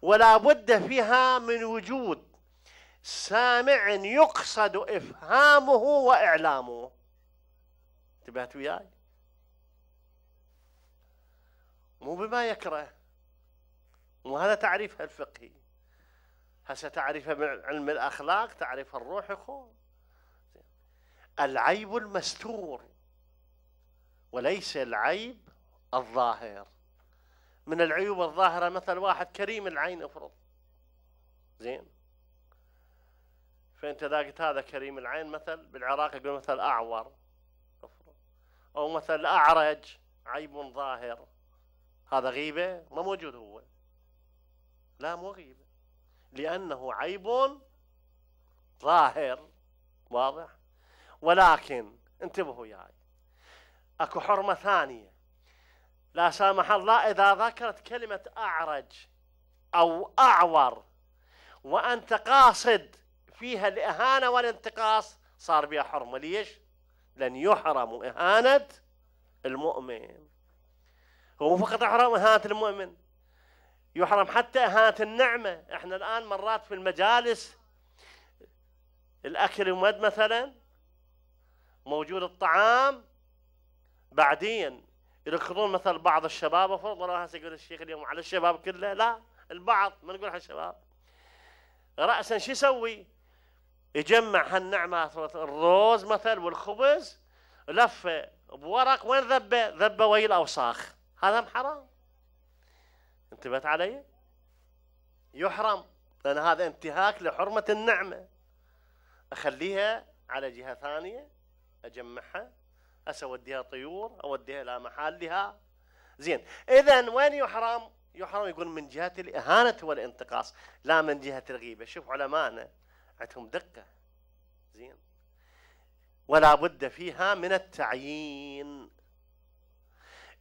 ولا بد فيها من وجود سامع يقصد إفهامه وإعلامه انتبهت وياي مو بما يكره مو هذا تعريفها الفقهي هسه تعريفها علم الأخلاق تعريف الروح يكون العيب المستور وليس العيب الظاهر من العيوب الظاهرة مثلا واحد كريم العين افرض زين فانت اذا قلت هذا كريم العين مثل بالعراق يقول مثل اعور افرض او مثل اعرج عيب ظاهر هذا غيبة ما موجود هو لا مو غيبة لأنه عيب ظاهر واضح ولكن انتبهوا ياي أكو حرمة ثانية لا سامح الله إذا ذكرت كلمة أعرج أو أعور وأنت قاصد فيها الإهانة والانتقاص صار بها حرمة ليش؟ لن يحرم إهانة المؤمن هو فقط يحرم إهانة المؤمن يحرم حتى إهانة النعمة إحنا الآن مرات في المجالس الأكل يمد مثلا موجود الطعام بعدين يركضون مثلا بعض الشباب افرض ولا هسه يقول الشيخ اليوم على الشباب كله لا البعض ما نقول على الشباب راسا شو يسوي؟ يجمع هالنعمه الروز مثلا والخبز لفه بورق وين ذبه؟ ذبه ويا الاوساخ هذا حرام انتبهت علي؟ يحرم لان هذا انتهاك لحرمه النعمه اخليها على جهه ثانيه اجمعها أسوديها طيور أوديها إلى محلها زين إذا وين يحرم يحرم يقول من جهة الإهانة والانتقاص لا من جهة الغيبة شوف علمائنا عندهم دقة زين ولا بد فيها من التعيين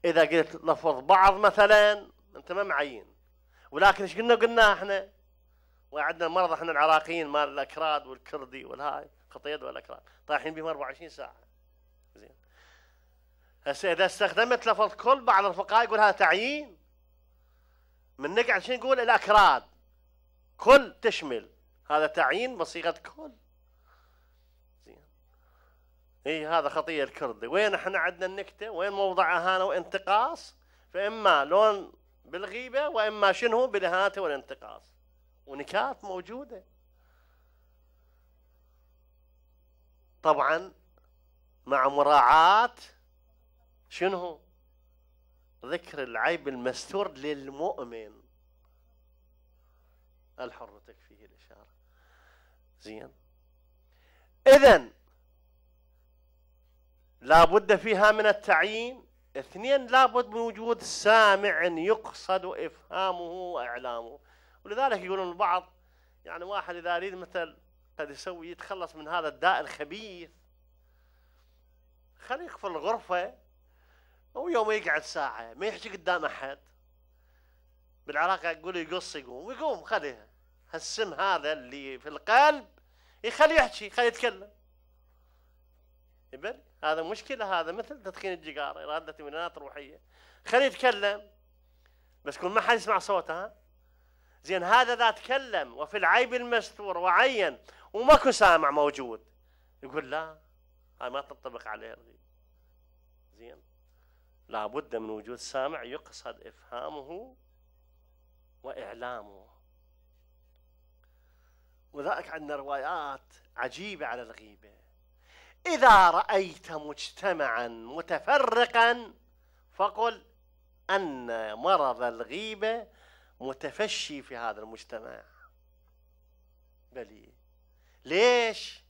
إذا قلت لفظ بعض مثلا أنت ما معين ولكن ايش قلنا قلنا احنا وعندنا مرض احنا العراقيين مال الاكراد والكردي والهاي خطيد والاكراد طايحين بهم 24 ساعه زين هسه اذا استخدمت لفظ كل بعض الفقهاء يقول هذا تعيين من نقعد شو نقول الاكراد كل تشمل هذا تعيين بصيغه كل زين اي هذا خطيه الكردي وين احنا عندنا النكته وين موضع اهانه وانتقاص فاما لون بالغيبه واما شنو بالاهانه والانتقاص ونكات موجوده طبعا مع مراعاه شنو ذكر العيب المستور للمؤمن الحر تكفيه الإشارة زين إذا لابد فيها من التعيين اثنين لابد من وجود سامع يقصد إفهامه وإعلامه ولذلك يقولون البعض يعني واحد إذا يريد مثل قد يسوي يتخلص من هذا الداء الخبيث خليك في الغرفة هو يوم يقعد ساعة ما يحكي قدام أحد بالعراق يقول يقص يقوم ويقوم خليها هالسم هذا اللي في القلب يخليه يحكي خليه يتكلم يبل هذا مشكلة هذا مثل تدخين الجيجار إرادة تمرينات روحية خليه يتكلم بس كل ما حد يسمع صوته زين هذا ذا تكلم وفي العيب المستور وعين وماكو سامع موجود يقول لا هاي ما تنطبق عليه زين لابد من وجود سامع يقصد إفهامه وإعلامه وذاك عندنا روايات عجيبة على الغيبة إذا رأيت مجتمعا متفرقا فقل أن مرض الغيبة متفشي في هذا المجتمع بلي ليش؟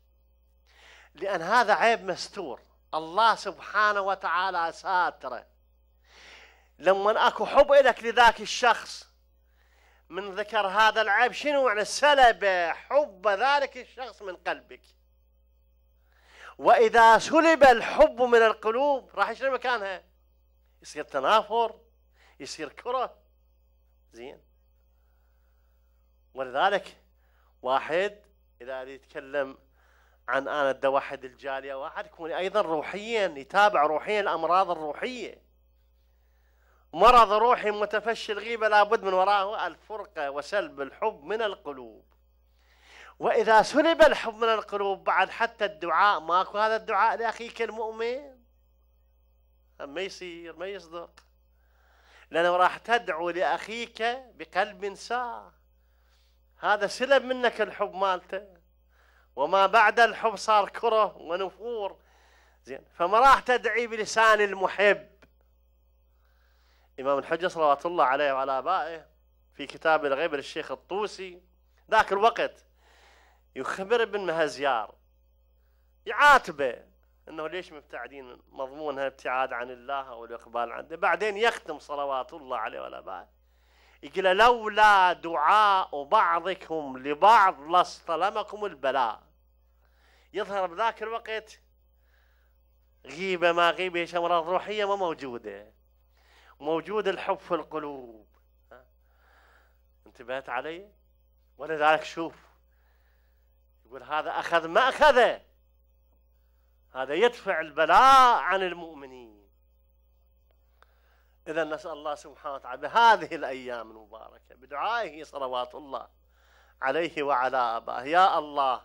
لأن هذا عيب مستور الله سبحانه وتعالى ساتره لما اكو حب لك لذاك الشخص من ذكر هذا العيب شنو يعني سلب حب ذلك الشخص من قلبك واذا سلب الحب من القلوب راح يشرب مكانها يصير تنافر يصير كره زين ولذلك واحد اذا يتكلم عن انا الدواحد الجاليه واحد يكون ايضا روحيا يتابع روحيا الامراض الروحيه مرض روحي متفشي الغيبه لابد من وراه الفرقه وسلب الحب من القلوب واذا سلب الحب من القلوب بعد حتى الدعاء ماكو هذا الدعاء لاخيك المؤمن ما يصير ما يصدق لانه راح تدعو لاخيك بقلب ساه هذا سلب منك الحب مالته وما بعد الحب صار كره ونفور زين فما راح تدعي بلسان المحب إمام الحجة صلوات الله عليه وعلى آبائه في كتاب الغيب للشيخ الطوسي ذاك الوقت يخبر ابن مهزيار يعاتبه انه ليش مبتعدين مضمونها ابتعاد عن الله والاقبال عنه بعدين يختم صلوات الله عليه وعلى آبائه يقول لولا دعاء بعضكم لبعض لاصطلمكم البلاء يظهر بذاك الوقت غيبة ما غيبة ايش أمراض روحية ما موجودة موجود الحب في القلوب انتبهت علي ولذلك شوف يقول هذا أخذ ما أخذه هذا يدفع البلاء عن المؤمنين إذا نسأل الله سبحانه وتعالى بهذه الأيام المباركة بدعائه صلوات الله عليه وعلى آبائه يا الله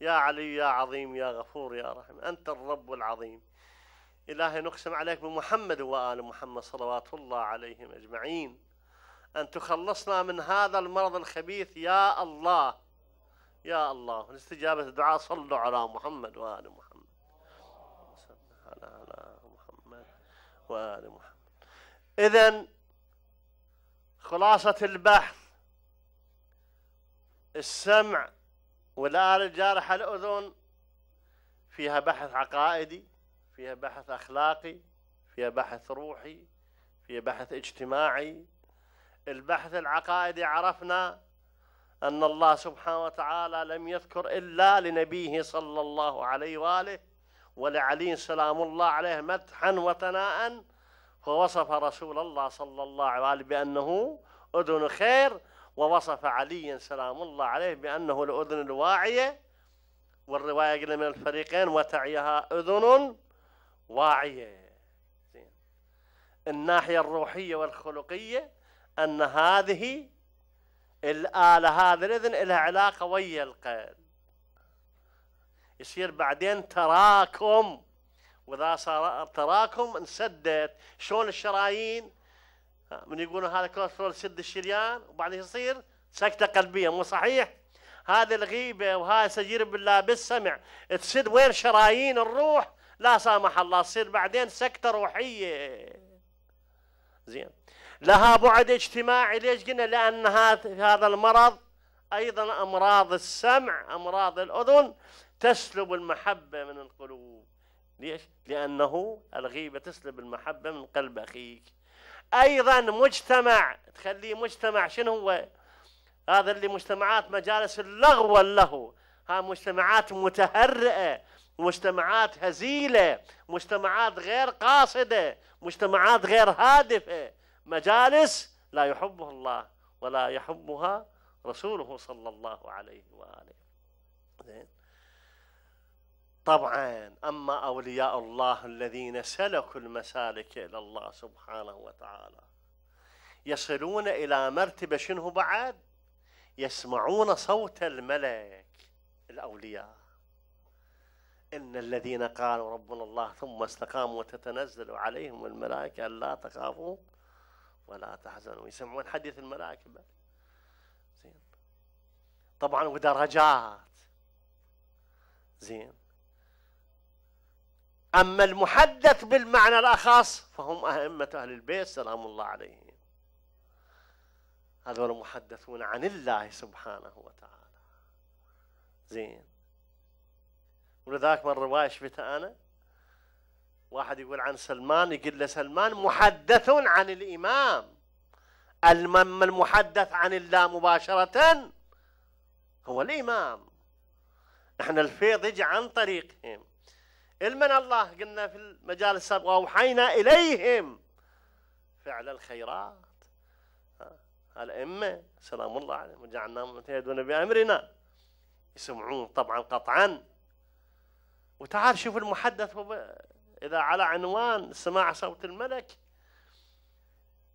يا علي يا عظيم يا غفور يا رحيم أنت الرب العظيم إلهي نقسم عليك بمحمد وآل محمد صلوات الله عليهم أجمعين أن تخلصنا من هذا المرض الخبيث يا الله يا الله لاستجابة الدعاء صلوا على محمد وآل محمد صلى على محمد وآل محمد إذا خلاصة البحث السمع والآلة الجارحة الأذن فيها بحث عقائدي فيها بحث أخلاقي فيها بحث روحي فيها بحث اجتماعي البحث العقائدي عرفنا أن الله سبحانه وتعالى لم يذكر إلا لنبيه صلى الله عليه وآله ولعلي سلام الله عليه مدحا وثناء ووصف رسول الله صلى الله عليه وآله بأنه أذن خير ووصف عليا سلام الله عليه بأنه الأذن الواعية والرواية قلنا من الفريقين وتعيها أذن واعية الناحية الروحية والخلقية أن هذه الآلة هذا الإذن لها علاقة ويا القلب يصير بعدين تراكم واذا صار تراكم انسدت شلون الشرايين آه، من يقولون هذا كوليسترول يسد الشريان وبعدين يصير سكته قلبيه مو صحيح؟ هذه الغيبه وهذا سجير بالله بالسمع تسد وين شرايين الروح لا سامح الله تصير بعدين سكته روحيه زين لها بعد اجتماعي ليش قلنا لان هذا المرض ايضا امراض السمع امراض الاذن تسلب المحبه من القلوب ليش؟ لأنه الغيبة تسلب المحبة من قلب أخيك أيضا مجتمع تخليه مجتمع شنو هو؟ هذا اللي مجتمعات مجالس اللغو واللهو ها مجتمعات متهرئة مجتمعات هزيلة مجتمعات غير قاصدة مجتمعات غير هادفة مجالس لا يحبها الله ولا يحبها رسوله صلى الله عليه وآله زين طبعا أما أولياء الله الذين سلكوا المسالك إلى الله سبحانه وتعالى يصلون إلى مرتبة شنو بعد يسمعون صوت الملك الأولياء إن الذين قالوا ربنا الله ثم استقاموا وتتنزل عليهم الملائكة ألا تخافوا ولا تحزنوا يسمعون حديث الملائكة زين طبعا ودرجات زين أما المحدث بالمعنى الأخص فهم أئمة أهل البيت سلام الله عليهم هذول محدثون عن الله سبحانه وتعالى زين ولذلك من رواية شفتها أنا واحد يقول عن سلمان يقول له سلمان محدث عن الإمام المم المحدث عن الله مباشرة هو الإمام احنا الفيض يجي عن طريقهم المن الله قلنا في المجال السابق أوحينا إليهم فعل الخيرات الأئمة سلام الله عليهم وجعلناهم ممتدون بأمرنا يسمعون طبعا قطعا وتعال شوف المحدث إذا على عنوان سماع صوت الملك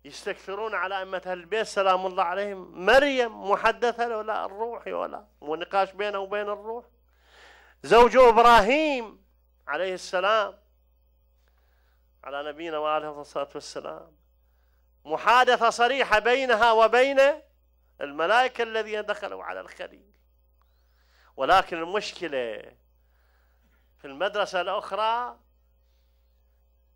يستكثرون على أئمة أهل البيت سلام الله عليهم مريم محدثة ولا الروح ولا ونقاش بينه وبين الروح زوج إبراهيم عليه السلام على نبينا وعليه الصلاة والسلام محادثة صريحة بينها وبين الملائكة الذين دخلوا على الخليل ولكن المشكلة في المدرسة الأخرى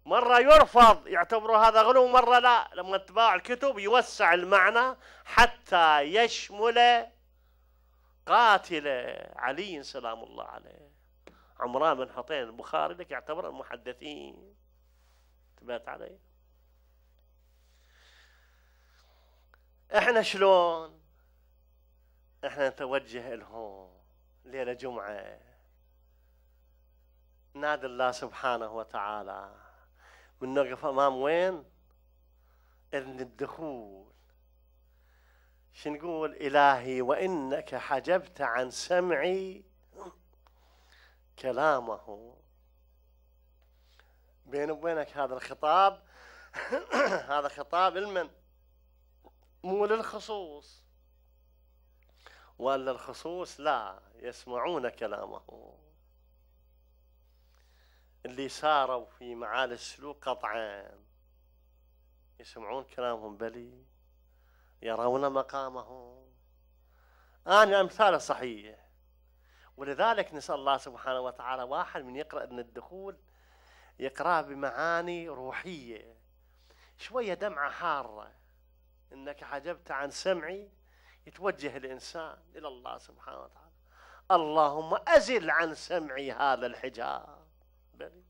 مرة يرفض يعتبروا هذا غلو مرة لا لما اتباع الكتب يوسع المعنى حتى يشمل قاتل علي سلام الله عليه عمران بن حطين البخاري لك يعتبر المحدثين تبات علي احنا شلون احنا نتوجه لهم ليلة جمعة نادي الله سبحانه وتعالى من نقف امام وين اذن الدخول شنقول الهي وانك حجبت عن سمعي كلامه بيني وبينك هذا الخطاب هذا خطاب لمن مو للخصوص ولا الخصوص لا يسمعون كلامه اللي ساروا في معالي السلوك قطعا يسمعون كلامهم بلي يرون مقامهم أنا أمثاله صحيح ولذلك نسأل الله سبحانه وتعالى واحد من يقرأ من الدخول يقرأه بمعاني روحية شوية دمعة حارة إنك حجبت عن سمعي يتوجه الإنسان إلى الله سبحانه وتعالى اللهم أزل عن سمعي هذا الحجاب بل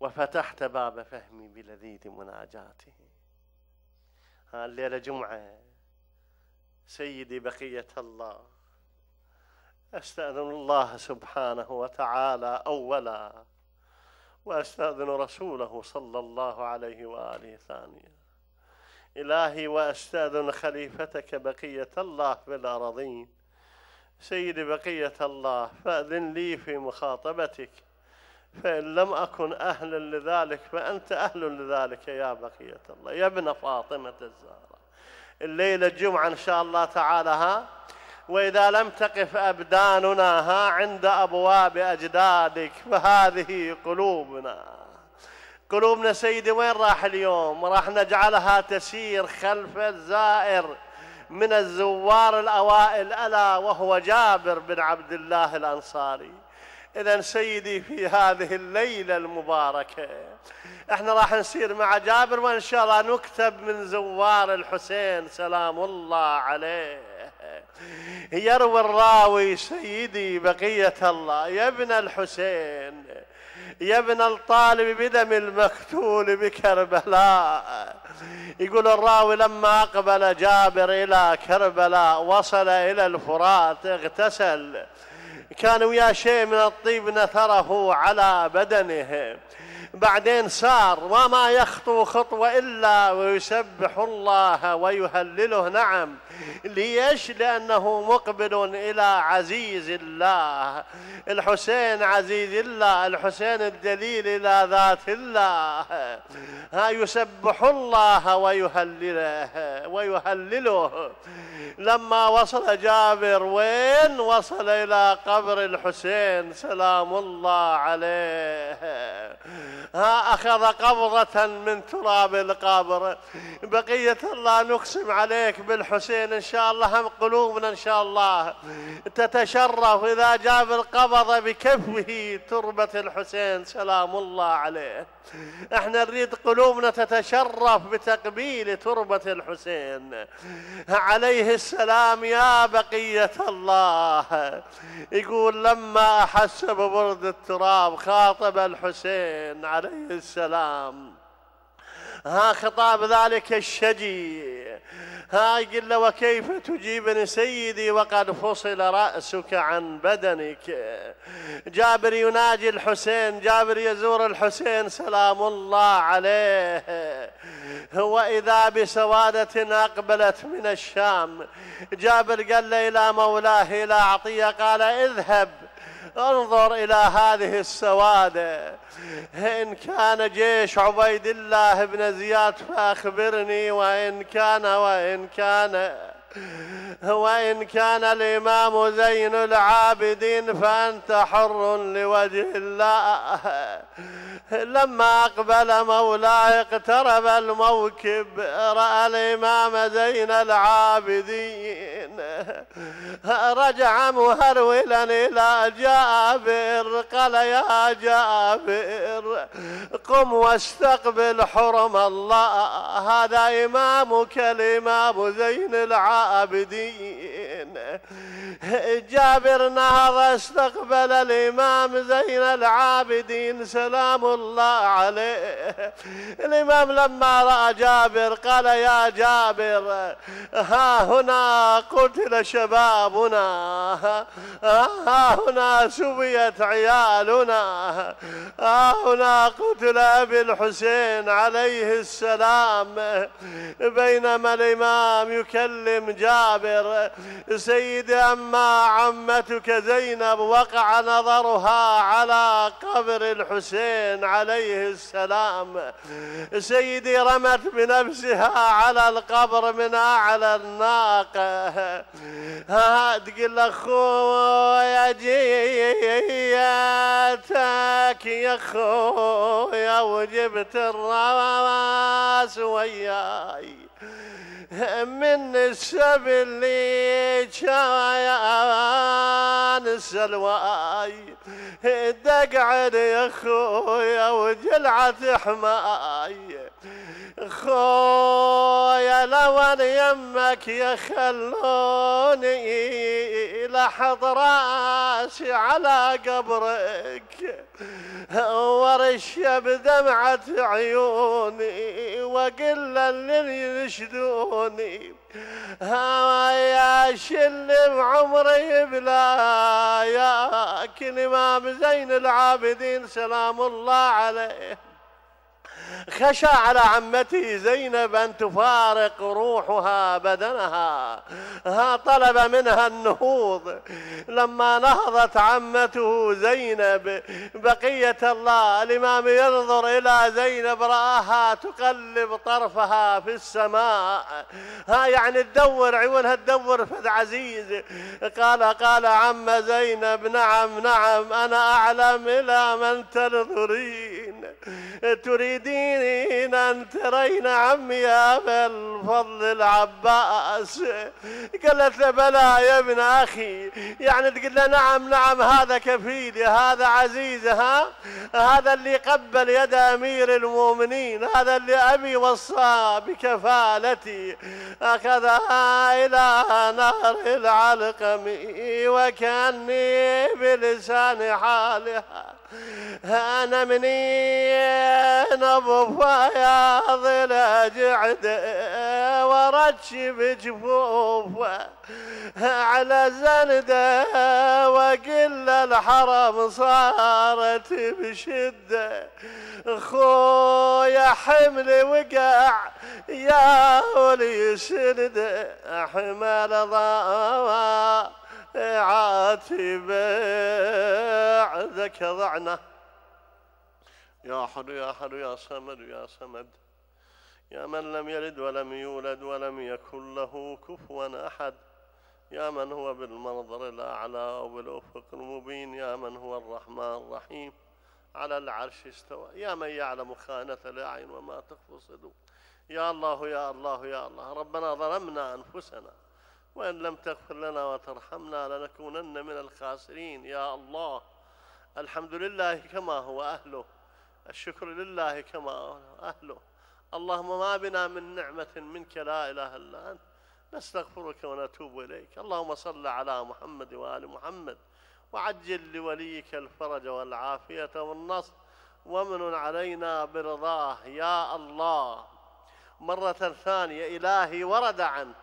وفتحت باب فهمي بلذيذ مناجاته ها الليلة جمعة سيدي بقية الله أستأذن الله سبحانه وتعالى أولا وأستأذن رسوله صلى الله عليه وآله ثانيا إلهي وأستأذن خليفتك بقية الله في الأراضين سيدي بقية الله فأذن لي في مخاطبتك فإن لم أكن أهلا لذلك فأنت أهل لذلك يا بقية الله يا ابن فاطمة الزهراء الليلة الجمعة إن شاء الله تعالى ها وإذا لم تقف أبداننا ها عند أبواب أجدادك فهذه قلوبنا قلوبنا سيدي وين راح اليوم راح نجعلها تسير خلف الزائر من الزوار الأوائل ألا وهو جابر بن عبد الله الأنصاري إذا سيدي في هذه الليلة المباركة احنا راح نسير مع جابر وإن شاء الله نكتب من زوار الحسين سلام الله عليه يروي الراوي سيدي بقية الله يا ابن الحسين يا ابن الطالب بدم المقتول بكربلاء يقول الراوي لما أقبل جابر إلى كربلاء وصل إلى الفرات اغتسل كان ويا شيء من الطيب نثره على بدنه بعدين سار وما يخطو خطوة إلا ويسبح الله ويهلله نعم ليش لأنه مقبل إلى عزيز الله الحسين عزيز الله الحسين الدليل إلى ذات الله ها يسبح الله ويهلله ويهلله لما وصل جابر وين وصل إلى قبر الحسين سلام الله عليه ها أخذ قبضة من تراب القبر بقية الله نقسم عليك بالحسين بعدين إن شاء الله هم قلوبنا إن شاء الله تتشرف إذا جاب القبض بكفه تربة الحسين سلام الله عليه احنا نريد قلوبنا تتشرف بتقبيل تربة الحسين عليه السلام يا بقية الله يقول لما أحس ببرد التراب خاطب الحسين عليه السلام ها خطاب ذلك الشجي ها قل له وكيف تجيبني سيدي وقد فصل رأسك عن بدنك جابر يناجي الحسين جابر يزور الحسين سلام الله عليه وإذا بسوادة أقبلت من الشام جابر قال له إلى مولاه إلى عطية قال اذهب انظر إلى هذه السوادة إن كان جيش عبيد الله بن زياد فأخبرني وإن كان وإن كان وإن كان الإمام زين العابدين فأنت حر لوجه الله لما أقبل مولاه اقترب الموكب رأى الإمام زين العابدين رجع مهرولا إلى جابر قال يا جابر قم واستقبل حرم الله هذا إمامك الإمام زين العابدين العابدين جابر نهض استقبل الإمام زين العابدين سلام الله عليه الإمام لما رأى جابر قال يا جابر ها هنا قتل شبابنا ها هنا سبيت عيالنا ها هنا قتل أبي الحسين عليه السلام بينما الإمام يكلم جابر سيدي أما عمتك زينب وقع نظرها على قبر الحسين عليه السلام سيدي رمت بنفسها على القبر من أعلى الناقة ها تقول أخويا جيتك يا خويا وجبت الرواس وياي من السبل كان سلواي دق علي اخويا وجلعت حماي خويا لو يمك يخلوني إلى راسي على قبرك ورش بدمعة عيوني وقل اللي يشدوني يا شل بعمري بلا يا كلمة زين العابدين سلام الله عليه خشى على عمته زينب أن تفارق روحها بدنها ها طلب منها النهوض لما نهضت عمته زينب بقية الله الإمام ينظر إلى زينب رآها تقلب طرفها في السماء ها يعني تدور عيونها تدور فد عزيز قال قال عم زينب نعم نعم أنا أعلم إلى من تنظرين تريد وديني انت رينا عمي يا امل فضل العباس قالت له بلى يا ابن اخي يعني تقول له نعم نعم هذا كفيلي هذا عزيز ها هذا اللي قبل يد امير المؤمنين هذا اللي ابي وصى بكفالتي اخذها الى نهر العلقم وكاني بلسان حالها انا منين ابو فياض الاجعد ورتش بجفوفه على زنده وقل الحرم صارت بشده خويا حمل وقع يا ولي سنده احمل ضاوى عاتب عذك ضعنا يا حر يا حر يا صمد يا صمد يا من لم يلد ولم يولد ولم يكن له كفوا أحد يا من هو بالمنظر الأعلى وبالأفق المبين يا من هو الرحمن الرحيم على العرش استوى يا من يعلم خانة الأعين وما تخفي الصدور يا الله يا الله يا الله ربنا ظلمنا أنفسنا وإن لم تغفر لنا وترحمنا لنكونن من الخاسرين يا الله الحمد لله كما هو أهله الشكر لله كما هو أهله اللهم ما بنا من نعمة منك لا إله إلا أنت نستغفرك ونتوب إليك اللهم صل على محمد وآل محمد وعجل لوليك الفرج والعافية والنصر ومن علينا برضاه يا الله مرة ثانية إلهي ورد عنه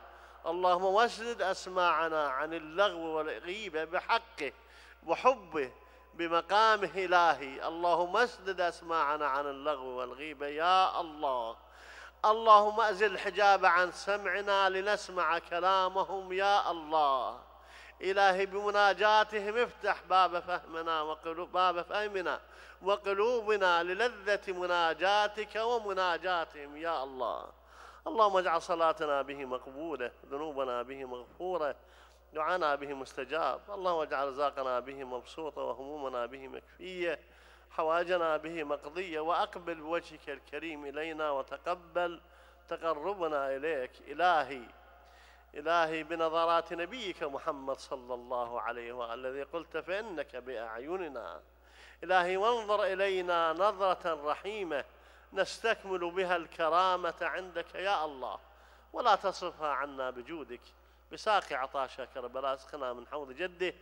اللهم واسند أسماعنا عن اللغو والغيبة بحقه وحبه بمقامه إلهي اللهم اسند أسماعنا عن اللغو والغيبة يا الله اللهم أزل الحجاب عن سمعنا لنسمع كلامهم يا الله إلهي بمناجاتهم افتح باب فهمنا وقلوب باب فهمنا وقلوبنا للذة مناجاتك ومناجاتهم يا الله اللهم اجعل صلاتنا به مقبولة ذنوبنا به مغفورة دعانا به مستجاب اللهم اجعل رزاقنا به مبسوطة وهمومنا به مكفية حوائجنا به مقضية وأقبل بوجهك الكريم إلينا وتقبل تقربنا إليك إلهي إلهي بنظرات نبيك محمد صلى الله عليه وآله الذي قلت فإنك بأعيننا إلهي وانظر إلينا نظرة رحيمة نستكمل بها الكرامة عندك يا الله ولا تصرفها عنا بجودك بساق عطاشا كربلاء سقنا من حوض جده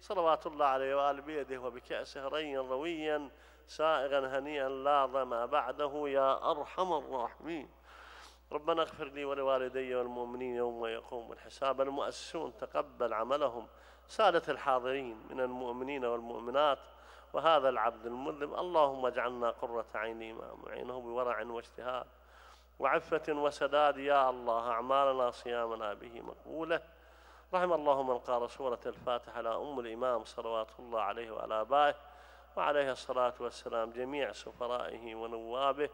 صلوات الله عليه وآل بيده وبكأسه ريا رويا سائغا هنيئا لا ظما بعده يا أرحم الراحمين ربنا اغفر لي ولوالدي والمؤمنين يوم يقوم الحساب المؤسسون تقبل عملهم سادة الحاضرين من المؤمنين والمؤمنات وهذا العبد المذنب اللهم اجعلنا قرة عين إمام عينه بورع واجتهاد وعفة وسداد يا الله أعمالنا صيامنا به مقبولة رحم الله من قال سورة الفاتحة على أم الإمام صلوات الله عليه وعلى آبائه وعليه الصلاة والسلام جميع سفرائه ونوابه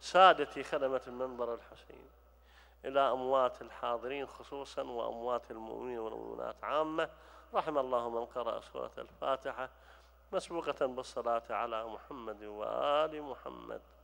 سادة خدمة المنبر الحسين إلى أموات الحاضرين خصوصا وأموات المؤمنين والمؤمنات عامة رحم الله من قرأ سورة الفاتحة مسبوقة بالصلاة على محمد وآل محمد